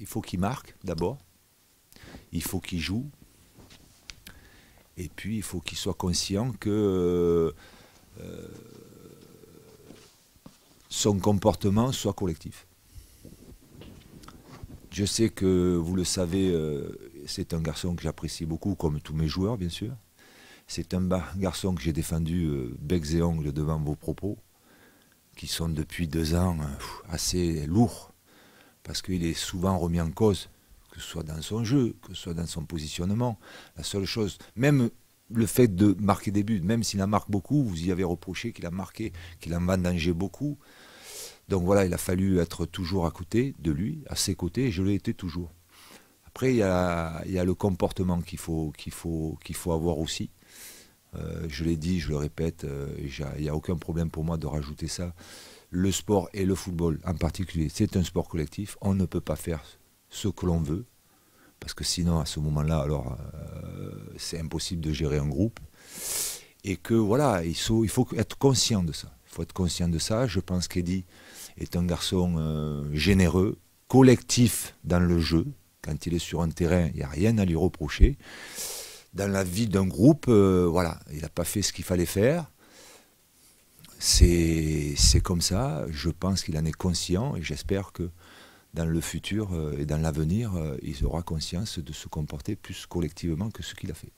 il faut qu'il marque d'abord, il faut qu'il joue, et puis il faut qu'il soit conscient que euh, son comportement soit collectif. Je sais que vous le savez, euh, c'est un garçon que j'apprécie beaucoup, comme tous mes joueurs bien sûr. C'est un garçon que j'ai défendu euh, bec becs et ongles devant vos propos, qui sont depuis deux ans assez lourds parce qu'il est souvent remis en cause, que ce soit dans son jeu, que ce soit dans son positionnement. La seule chose, même le fait de marquer des buts, même s'il en marque beaucoup, vous y avez reproché qu'il a marqué, qu'il en vendangeait beaucoup. Donc voilà, il a fallu être toujours à côté de lui, à ses côtés, et je l'ai été toujours. Après, il y a, le comportement qu'il faut, faut, faut avoir aussi. Euh, je l'ai dit, je le répète, euh, il n'y a aucun problème pour moi de rajouter ça le sport et le football en particulier, c'est un sport collectif. On ne peut pas faire ce que l'on veut, parce que sinon, à ce moment-là, alors euh, c'est impossible de gérer un groupe. Et que voilà, il faut, être conscient de ça. Il faut être conscient de ça. Je pense qu'Eddie est un garçon euh, généreux, collectif dans le jeu. Quand il est sur un terrain, il n'y a rien à lui reprocher. Dans la vie d'un groupe, euh, voilà, il n'a pas fait ce qu'il fallait faire. C'est comme ça, je pense qu'il en est conscient et j'espère que dans le futur euh, et dans l'avenir, euh, il aura conscience de se comporter plus collectivement que ce qu'il a fait.